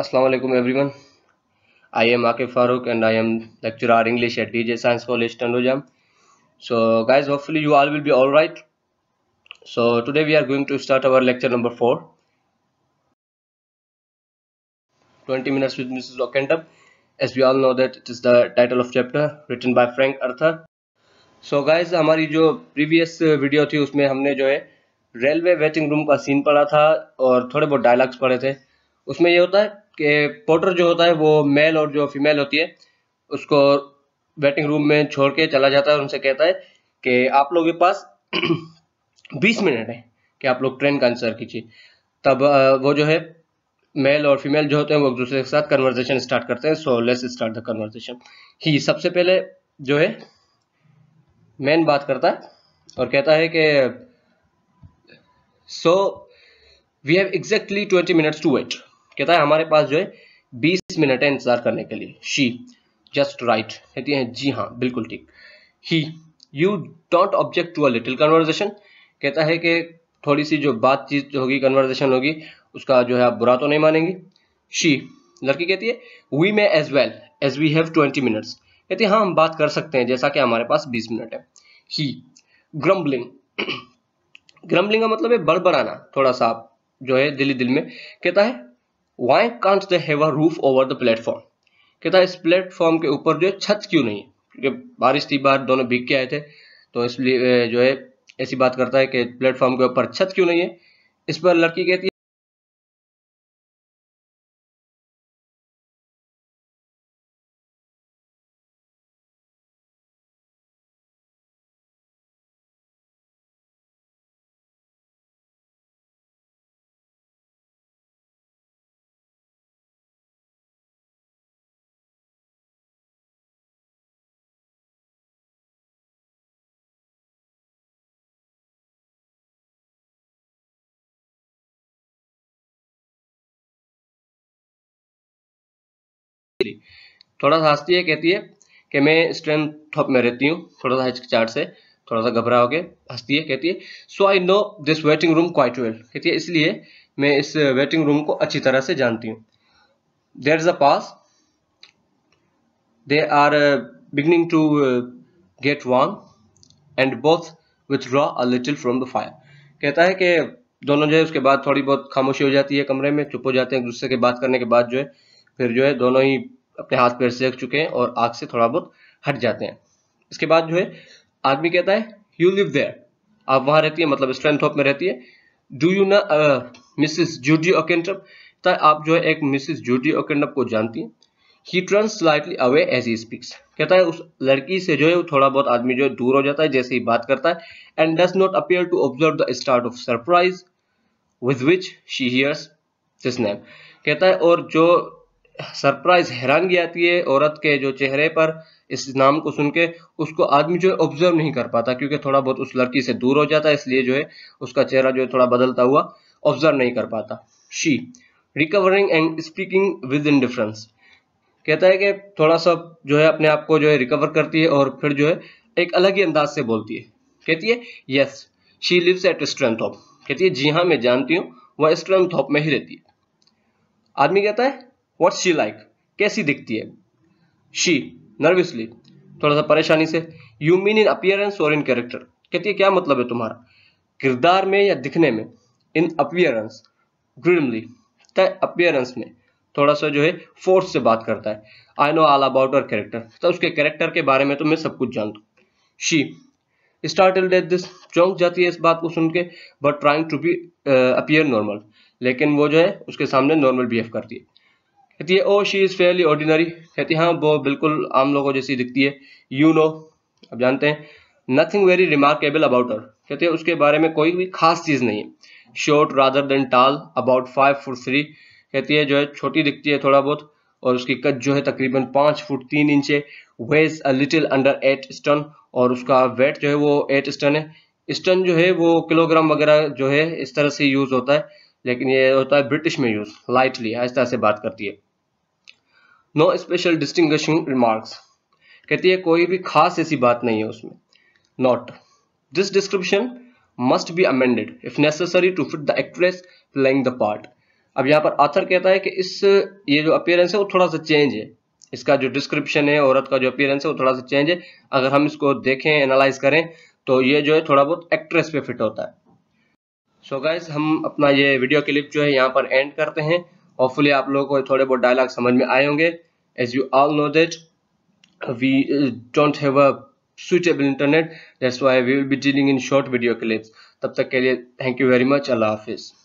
अस्सलाम वालेकुम everyone I am आके Farooq and I am lecturer English at DJ science college Tandojam so guys hopefully you all will be alright so today we are going to start our lecture number four 20 minutes with Mrs Oakentrop as we all know that it is the title of chapter written by Frank Arthur so guys हमारी जो previous video थी उसमें हमने जो है railway waiting room का scene पढ़ा था और थोड़े बहुत डायलॉग्स पढ़े थे उसमें ये होता है के पोर्टर जो होता है वो मेल और जो फीमेल होती है उसको वेटिंग रूम में छोड़ के चला जाता है और उनसे कहता है कि आप लोगों के पास बीस मिनट है कि आप लोग ट्रेन का आंसर कीजिए तब वो जो है मेल और फीमेल जो होते हैं वो एक दूसरे के साथ कन्वर्जेशन स्टार्ट करते हैं so let's start the conversation ही सबसे पहले जो है मैन बात करता है और कहता है कि so we have exactly twenty minutes to wait कहता है हमारे पास जो है बीस मिनट है इंतजार करने के लिए शी जस्ट राइट कहती है जी हाँ बिल्कुल ठीक ही you don't object to a little conversation कहता है कि थोड़ी सी जो बातचीत होगी कन्वर्जेशन होगी उसका जो है आप बुरा तो नहीं मानेंगी शी लड़की कहती है we may as well as we have twenty minutes कहती है हाँ हम बात कर सकते हैं जैसा कि हमारे पास बीस मिनट है ही ग्रम्बलिंग ग्रम्बलिंग का मतलब है बड़बड़ाना थोड़ा सा आप जो है दिली दिल में कहता है why can't they have a roof over the platform कहता है इस प्लेटफॉर्म के ऊपर जो है छत क्यों नहीं क्योंकि बारिश थी बाहर दोनों भीग के आए थे तो इसलिए जो है ऐसी बात करता है कि प्लेटफॉर्म के ऊपर छत क्यों नहीं है इस पर लड़की कहती है थोड़ा सा हंसती है कहती है कि मैं स्ट्रेंथ टॉप में रहती हूँ थोड़ा सा हिचकिचाट से थोड़ा सा घबरा होकर हंसती है कहती है so I know this waiting room quite well कहती है इसलिए मैं इस वेटिंग रूम को अच्छी तरह से जानती हूँ there is a pause they are beginning to get one and both withdraw a little from the fire कहता है कि दोनों जो है उसके बाद थोड़ी बहुत खामोशी हो जाती है कमरे में चुप हो जाते हैं एक दूसरे के बात करने के बाद जो है फिर जो है दोनों ही अपने हाथ पैर से रख चुके हैं और आग से थोड़ा बहुत हट जाते हैं इसके बाद जो है आदमी कहता है यू लिव देयर आप वहां रहती है मतलब स्ट्रेंथ ऑफ में रहती है do you know Mrs Judy Oakentrop आप जो है एक मिसिस जूडी ओकेंट्रप को जानती है ही turn slightly away as he speaks कहता है उस लड़की से जो है वो थोड़ा बहुत आदमी जो है दूर हो जाता है जैसे ही बात करता है and does not appear to observe the start of surprise with which she hears this name कहता है और जो सरप्राइज हैरानगी आती है औरत के जो चेहरे पर इस नाम को सुन के उसको आदमी जो है ऑब्जर्व नहीं कर पाता क्योंकि थोड़ा बहुत उस लड़की से दूर हो जाता है इसलिए जो है उसका चेहरा जो है थोड़ा बदलता हुआ ऑब्जर्व नहीं कर पाता she recovering and speaking with indifference कहता है कि थोड़ा सा जो है अपने आप को जो है रिकवर करती है और फिर जो है एक अलग ही अंदाज से बोलती है कहती है yes she lives at strength of कहती है जी हाँ मैं जानती हूँ वह स्ट्रेंथ ऑफ में ही रहती है आदमी कहता है वॉट शी लाइक कैसी दिखती है शी नर्वसली थोड़ा सा परेशानी से यू मीन इन अपियरेंस और इन कैरेक्टर कहती है क्या मतलब है तुम्हारा किरदार में या दिखने में इन अपियरेंस ग्रिडमली अपियरेंस में थोड़ा सा जो है फोर्स से बात करता है I know all about our character तो उसके कैरेक्टर के बारे में तो मैं सब कुछ जानता हूँ शी स्टार्टेड एट दिस चौंक जाती है इस बात को सुन के but trying to be appear normal लेकिन वो जो है उसके सामने नॉर्मल बिहेव करती है कहती है oh she is fairly ordinary कहती है हाँ वो बिल्कुल आम लोगों जैसी दिखती है यू नो अब जानते हैं nothing very remarkable about her कहती है उसके बारे में कोई भी खास चीज़ नहीं है short rather than tall about five foot three कहती है जो है छोटी दिखती है थोड़ा बहुत और उसकी कद जो है तकरीबन पाँच फुट तीन इंच है weighs a little under eight stone और उसका वेट जो है वो एट स्टन है स्टन जो है वो किलोग्राम वगैरह जो है इस तरह से यूज़ होता है लेकिन ये होता है ब्रिटिश में यूज़ लाइटली आहिस्ता से बात करती है नो स्पेशल डिस्टिंग्विशिंग रिमार्क्स कहती है कोई भी खास ऐसी बात नहीं है उसमें note this description must be amended if necessary to fit the actress playing the part अब यहाँ पर आथर कहता है कि इस ये जो अपियरेंस है वो थोड़ा सा चेंज है इसका जो डिस्क्रिप्शन है औरत का जो अपियरेंस है वो थोड़ा सा चेंज है अगर हम इसको देखें एनालाइज करें तो ये जो है थोड़ा बहुत एक्ट्रेस पे फिट होता है सो so गाइज हम अपना ये वीडियो क्लिप जो है यहाँ पर एंड करते हैं होपफुली आप लोगों को थोड़े बहुत डायलॉग समझ में आए होंगे as you all know that we don't have a switchable internet that's why we will be dealing in short video clips तब तक के लिए थैंक यू वेरी मच अल्लाह हाफिज़